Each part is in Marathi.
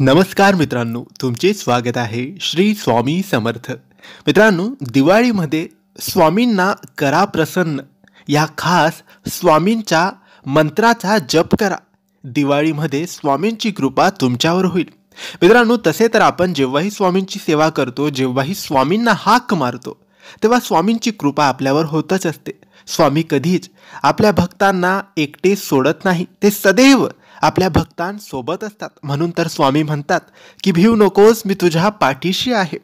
नमस्कार मित्रांनो तुमचे स्वागत आहे श्री स्वामी समर्थ मित्रांनो दिवाळीमध्ये स्वामींना करा प्रसन्न या खास स्वामींच्या मंत्राचा जप करा दिवाळीमध्ये स्वामींची कृपा तुमच्यावर होईल मित्रांनो तसे तर आपण जेव्हाही स्वामींची सेवा करतो जेव्हाही स्वामींना हाक मारतो तेव्हा स्वामींची कृपा आपल्यावर होतच असते स्वामी कधीच आपल्या भक्तांना एकटे सोडत नाही ते सदैव आपल्या भक्तांसोबत असतात म्हणून तर स्वामी म्हणतात की भिऊ नकोस मी तुझ्या पाठीशी आहे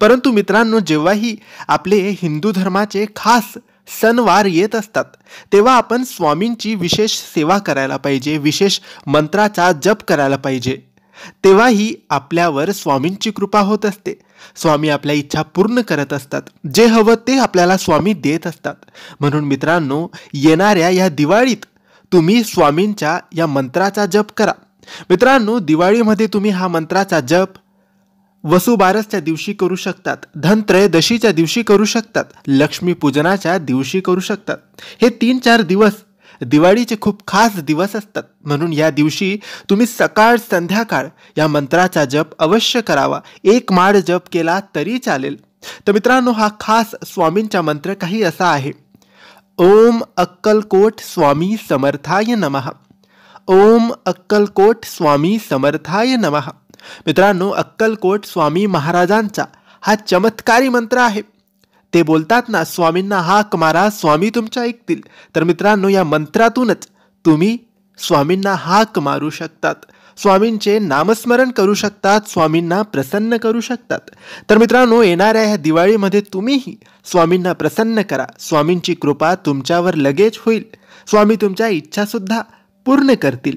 परंतु मित्रांनो जेव्हाही आपले हिंदू धर्माचे खास सणवार येत असतात तेव्हा आपण स्वामींची विशेष सेवा करायला पाहिजे विशेष मंत्राचा जप करायला पाहिजे तेव्हाही आपल्यावर स्वामींची कृपा होत असते स्वामी आपल्या इच्छा पूर्ण करत असतात जे हवं ते आपल्याला स्वामी देत असतात म्हणून मित्रांनो येणाऱ्या या दिवाळीत तुम्ही स्वामींच्या या मंत्राचा जप करा मित्रांनो दिवाळीमध्ये तुम्ही हा मंत्राचा जप वसुबारसच्या दिवशी करू शकतात धनत्रयोदशीच्या दिवशी करू शकतात लक्ष्मीपूजनाच्या दिवशी करू शकतात हे तीन चार दिवस दिवाळीचे खूप खास दिवस असतात म्हणून या दिवशी तुम्ही सकाळ संध्याकाळ या मंत्राचा जप अवश्य करावा एक माळ जप केला तरी चालेल तर मित्रांनो हा खास स्वामींचा मंत्र काही असा आहे ओम अक्कलकोट स्वामी समर्थाय नमः ओम अक्कलकोट स्वामी समर्थाय नमः मित्रांनो अक्कलकोट स्वामी महाराजांचा हा चमत्कारी मंत्र आहे ते बोलतात ना स्वामींना हाक मारा स्वामी तुमच्या ऐकतील तर मित्रांनो या मंत्रातूनच तुम्ही स्वामींना हाक मारू शकतात स्वामींचे नामस्मरण करू शकतात स्वामींना प्रसन्न करू शकतात तर मित्रांनो येणाऱ्या ह्या दिवाळीमध्ये तुम्हीही स्वामींना प्रसन्न करा स्वामींची कृपा तुमच्यावर लगेच होईल स्वामी तुमच्या इच्छासुद्धा पूर्ण करतील